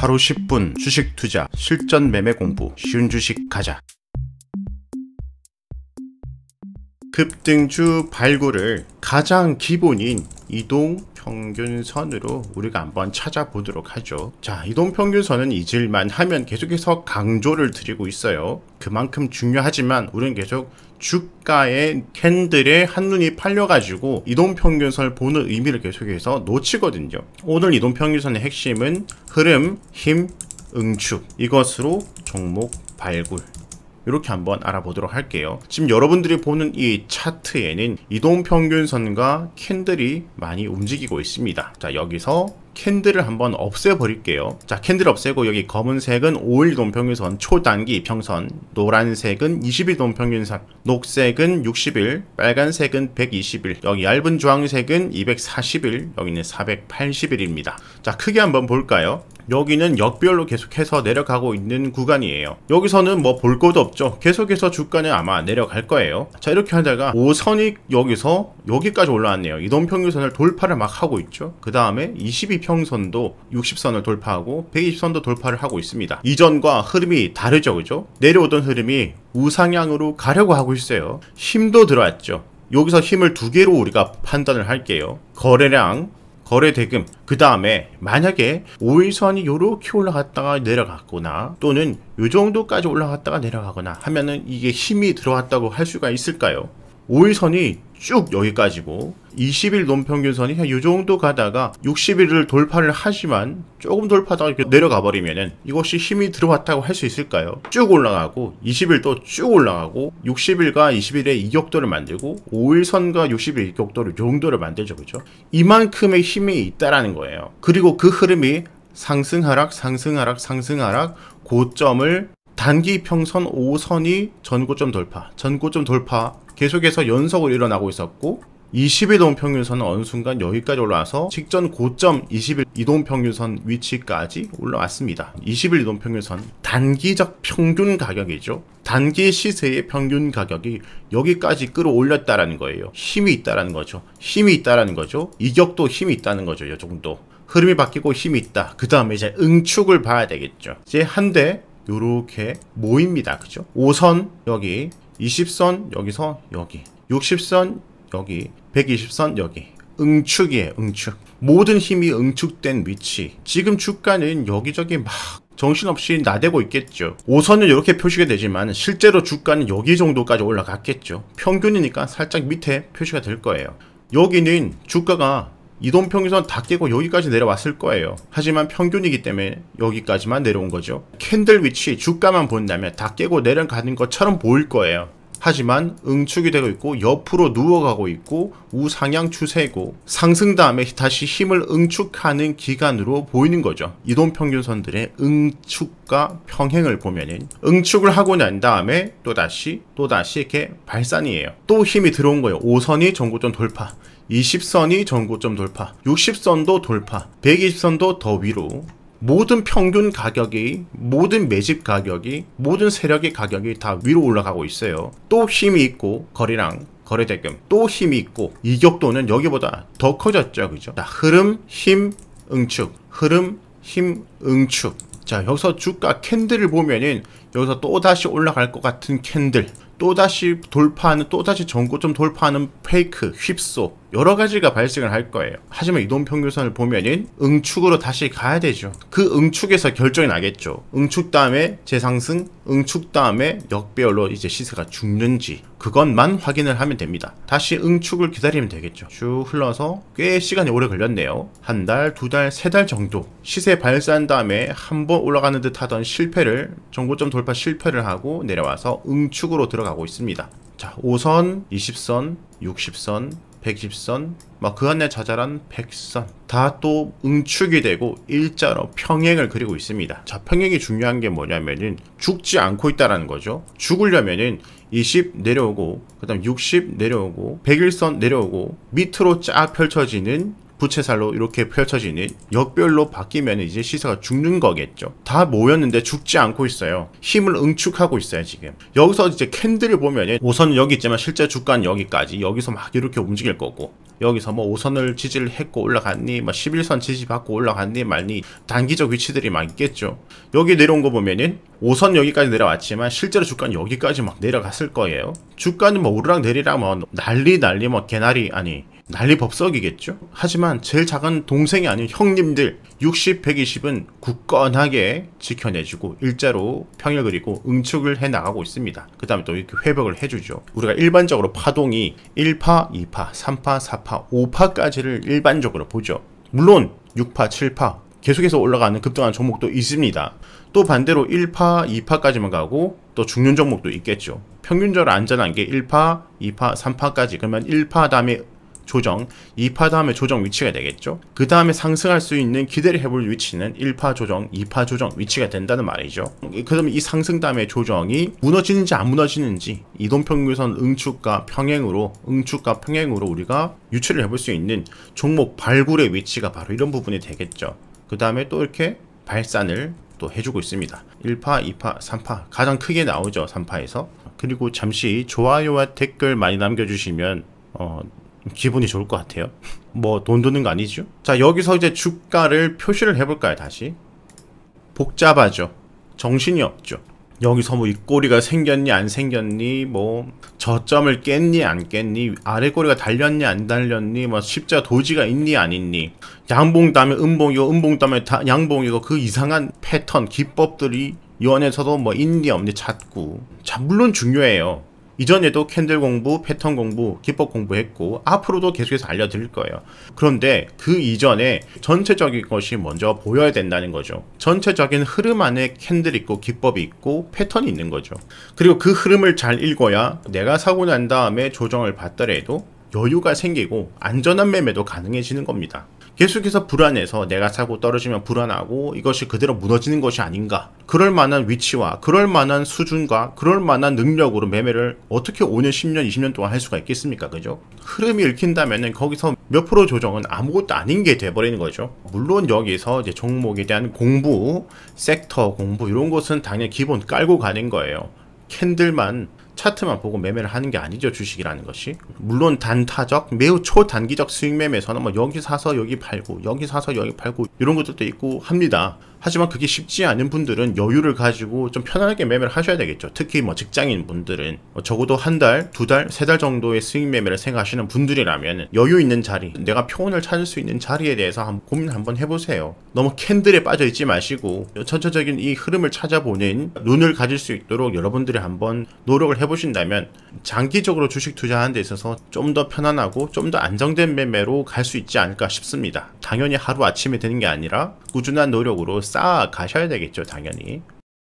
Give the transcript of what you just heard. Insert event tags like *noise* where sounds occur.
하루 10분 주식 투자 실전 매매 공부 쉬운 주식 가자 급등주 발굴을 가장 기본인 이동 평균선으로 우리가 한번 찾아보도록 하죠 자 이동평균선은 잊을만 하면 계속해서 강조를 드리고 있어요 그만큼 중요하지만 우리는 계속 주가의 캔들에 한눈이 팔려가지고 이동평균선을 보는 의미를 계속해서 놓치거든요 오늘 이동평균선의 핵심은 흐름, 힘, 응축 이것으로 종목 발굴 이렇게 한번 알아보도록 할게요 지금 여러분들이 보는 이 차트에는 이동평균선과 캔들이 많이 움직이고 있습니다 자 여기서 캔들을 한번 없애버릴게요 자 캔들 없애고 여기 검은색은 5일 동평균선 초단기 이평선 노란색은 20일 동평균선 녹색은 60일 빨간색은 120일 여기 얇은 주황색은 240일 여기는 480일입니다 자 크게 한번 볼까요 여기는 역별로 계속해서 내려가고 있는 구간이에요 여기서는 뭐 볼 것도 없죠 계속해서 주가는 아마 내려갈 거예요 자 이렇게 하다가 5선이 여기서 여기까지 올라왔네요 이동평균선을 돌파를 막 하고 있죠 그 다음에 22평선도 60선을 돌파하고 120선도 돌파를 하고 있습니다 이전과 흐름이 다르죠 그죠 내려오던 흐름이 우상향으로 가려고 하고 있어요 힘도 들어왔죠 여기서 힘을 두 개로 우리가 판단을 할게요 거래량 거래 대금 그 다음에 만약에 5일 선이 이렇게 올라갔다가 내려갔거나 또는 이 정도까지 올라갔다가 내려가거나 하면은 이게 힘이 들어왔다고할 수가 있을까요? 5일선이 쭉 여기까지고 20일 논평균선이 한 이 정도 가다가 60일을 돌파를 하지만 조금 돌파하다가 이렇게 내려가 버리면은 이것이 힘이 들어왔다고 할 수 있을까요? 쭉 올라가고 20일 도쭉 올라가고 60일과 20일의 이격도를 만들고 5일선과 60일 이격도를 용도를 만들죠. 그죠? 이만큼의 힘이 있다라는 거예요. 그리고 그 흐름이 상승하락 상승하락 상승하락 고점을 단기 평선 5선이 전고점 돌파 전고점 돌파 계속해서 연속으로 일어나고 있었고 20일 이 동평균선은 어느 순간 여기까지 올라와서 직전 고점 20일 이동평균선 위치까지 올라왔습니다. 20일 이동평균선 단기적 평균 가격이죠. 단기 시세의 평균 가격이 여기까지 끌어올렸다라는 거예요. 힘이 있다라는 거죠. 힘이 있다라는 거죠. 이격도 힘이 있다는 거죠. 이 정도. 흐름이 바뀌고 힘이 있다. 그 다음에 이제 응축을 봐야 되겠죠. 이제 한대 요렇게 모입니다. 그죠? 5선 여기 20선 여기서 여기 60선 여기 120선 여기 응축이에요 응축 모든 힘이 응축된 위치 지금 주가는 여기저기 막 정신없이 나대고 있겠죠 5선은 이렇게 표시가 되지만 실제로 주가는 여기 정도까지 올라갔겠죠 평균이니까 살짝 밑에 표시가 될 거예요 여기는 주가가 이동평균선 다 깨고 여기까지 내려왔을 거예요. 하지만 평균이기 때문에 여기까지만 내려온 거죠. 캔들 위치 주가만 본다면 다 깨고 내려가는 것처럼 보일 거예요. 하지만 응축이 되고 있고 옆으로 누워가고 있고 우상향 추세고 상승 다음에 다시 힘을 응축하는 기간으로 보이는 거죠. 이동평균선들의 응축과 평행을 보면은 응축을 하고 난 다음에 또다시 또다시 이렇게 발산이에요. 또 힘이 들어온 거예요. 5선이 전고점 돌파. 20선이 전고점 돌파, 60선도 돌파, 120선도 더 위로 모든 평균 가격이, 모든 매집 가격이, 모든 세력의 가격이 다 위로 올라가고 있어요. 또 힘이 있고 거리랑 거래 대금 또 힘이 있고 이격도는 여기보다 더 커졌죠. 그죠? 자, 흐름, 힘, 응축. 흐름, 힘, 응축. 자, 여기서 주가 캔들을 보면은 여기서 또다시 올라갈 것 같은 캔들. 또다시 돌파하는, 또다시 전고점 돌파하는 페이크, 휩소, 여러 가지가 발생을 할 거예요. 하지만 이동 평균선을 보면은 응축으로 다시 가야 되죠. 그 응축에서 결정이 나겠죠. 응축 다음에 재상승, 응축 다음에 역배열로 이제 시세가 죽는지 그것만 확인을 하면 됩니다. 다시 응축을 기다리면 되겠죠. 쭉 흘러서 꽤 시간이 오래 걸렸네요. 한 달, 두 달, 세 달 정도 시세 발산 다음에 한번 올라가는 듯 하던 실패를 정고점 돌파 실패를 하고 내려와서 응축으로 들어가고 있습니다. 자, 5선, 20선, 60선, 1 1 0선막 그 안에 자잘한 1 0 0선다 또 응축이 되고 일자로 평행을 그리고 있습니다. 자, 평행이 중요한 게 뭐냐면은 죽지 않고 있다라는 거죠. 죽으려면은 20 내려오고 그다음 60 내려오고 101선 내려오고 밑으로 쫙 펼쳐지는 부채살로 이렇게 펼쳐지니 역별로 바뀌면 이제 시세가 죽는 거겠죠 다 모였는데 죽지 않고 있어요 힘을 응축하고 있어요 지금 여기서 이제 캔들을 보면 오선 여기 있지만 실제 주가는 여기까지 여기서 막 이렇게 움직일 거고 여기서 뭐 5선을 지지를 했고 올라갔니 막 뭐 11선 지지받고 올라갔니 말니 단기적 위치들이 막 있겠죠 여기 내려온 거 보면은 5선 여기까지 내려왔지만 실제로 주가는 여기까지 막 내려갔을 거예요 주가는 뭐 오르락 내리락 뭐 난리 난리 뭐 개나리 아니 난리 법석이겠죠? 하지만 제일 작은 동생이 아닌 형님들 60, 120은 굳건하게 지켜내주고 일자로 평을 그리고 응축을 해나가고 있습니다. 그 다음에 또 이렇게 회복을 해주죠. 우리가 일반적으로 파동이 1파, 2파, 3파, 4파, 5파까지를 일반적으로 보죠. 물론 6파, 7파 계속해서 올라가는 급등한 종목도 있습니다. 또 반대로 1파, 2파까지만 가고 또 죽는 종목도 있겠죠. 평균적으로 안전한 게 1파, 2파, 3파까지 그러면 1파 다음에 조정, 2파 다음에 조정 위치가 되겠죠. 그 다음에 상승할 수 있는 기대를 해볼 위치는 1파 조정, 2파 조정 위치가 된다는 말이죠. 그러면 이 상승 다음에 조정이 무너지는지 안 무너지는지 이동평균선 응축과 평행으로 응축과 평행으로 우리가 유출을 해볼 수 있는 종목 발굴의 위치가 바로 이런 부분이 되겠죠. 그 다음에 또 이렇게 발산을 또 해주고 있습니다. 1파, 2파, 3파 가장 크게 나오죠. 3파에서. 그리고 잠시 좋아요와 댓글 많이 남겨주시면 어, 기분이 좋을 것 같아요 *laughs* 뭐 돈 드는 거 아니죠? 자 여기서 이제 주가를 표시를 해볼까요 다시 복잡하죠 정신이 없죠 여기서 뭐 이 꼬리가 생겼니 안 생겼니 뭐 저점을 깼니 안 깼니 아래 꼬리가 달렸니 안 달렸니 뭐 십자 도지가 있니 안 있니 양봉 다음에 음봉이고 음봉 다음에 다, 양봉이고 그 이상한 패턴 기법들이 이 안에서도 뭐 있니 없니 자꾸 자 물론 중요해요 이전에도 캔들 공부, 패턴 공부, 기법 공부했고 앞으로도 계속해서 알려드릴 거예요. 그런데 그 이전에 전체적인 것이 먼저 보여야 된다는 거죠. 전체적인 흐름 안에 캔들 있고 기법이 있고 패턴이 있는 거죠. 그리고 그 흐름을 잘 읽어야 내가 사고 난 다음에 조정을 받더라도 여유가 생기고 안전한 매매도 가능해지는 겁니다. 계속해서 불안해서 내가 사고 떨어지면 불안하고 이것이 그대로 무너지는 것이 아닌가 그럴 만한 위치와 그럴 만한 수준과 그럴 만한 능력으로 매매를 어떻게 5년 10년 20년 동안 할 수가 있겠습니까 그죠 흐름이 읽힌다면 거기서 몇 프로 조정은 아무것도 아닌 게 돼버리는 거죠 물론 여기서 이제 종목에 대한 공부 섹터 공부 이런 것은 당연히 기본 깔고 가는 거예요 캔들만 차트만 보고 매매를 하는 게 아니죠 주식이라는 것이 물론 단타적 매우 초단기적 수익 매매에서는 뭐 여기 사서 여기 팔고 여기 사서 여기 팔고 이런 것들도 있고 합니다 하지만 그게 쉽지 않은 분들은 여유를 가지고 좀 편하게 매매를 하셔야 되겠죠. 특히 뭐 직장인 분들은 뭐 적어도 한 달, 두 달, 세 달 정도의 수익 매매를 생각하시는 분들이라면 여유 있는 자리, 내가 표원을 찾을 수 있는 자리에 대해서 한번 고민 한번 해보세요. 너무 캔들에 빠져 있지 마시고 전체적인 이 흐름을 찾아보는 눈을 가질 수 있도록 여러분들이 한번 노력을 해보신다면 장기적으로 주식 투자하는 데 있어서 좀 더 편안하고 좀 더 안정된 매매로 갈 수 있지 않을까 싶습니다. 당연히 하루아침에 되는 게 아니라 꾸준한 노력으로 쌓아 가셔야 되겠죠 당연히